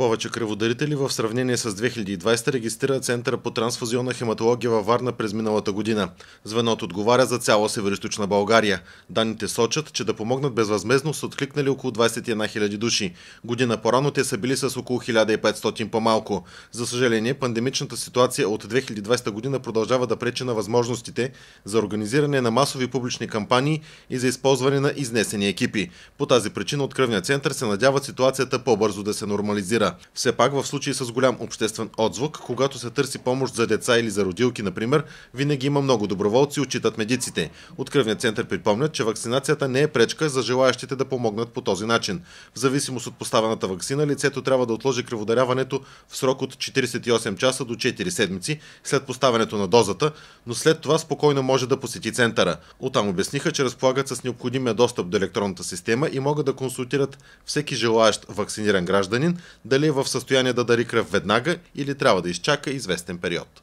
Повече кръводарители в сравнение с 2020 регистрира Центъра по трансфузионна хематология във Варна през миналата година. Звеното отговаря за цяла Северо-Источна България. Данните сочат, че да помогнат безвъзмезно са откликнали около 21 000 души. Година по-рано те са били с около 1500 по-малко. За съжаление, пандемичната ситуация от 2020 година продължава да пречи на възможностите за организиране на масови публични кампании и за използване на изнесени екипи. По тази причина от Кръвния център се надяват ситуацията по-бързо да се нормализира. Все пак в случай с голям обществен отзвук, когато се търси помощ за деца или за родилки, например, винаги има много доброволци, отчитат медиците. От Кръвния център припомнят, че вакцинацията не е пречка за желаящите да помогнат по този начин. В зависимост от поставената вакцина, лицето трябва да отложи кръводаряването в срок от 48 часа до 4 седмици след поставянето на дозата, но след това спокойно може да посети центъра. Оттам обясниха, че разполагат с необходимия достъп до електронната система и могат да консултират всеки желаящ вакциниран гражданин дали дали е в състояние да дари кръв веднага или трябва да изчака известен период.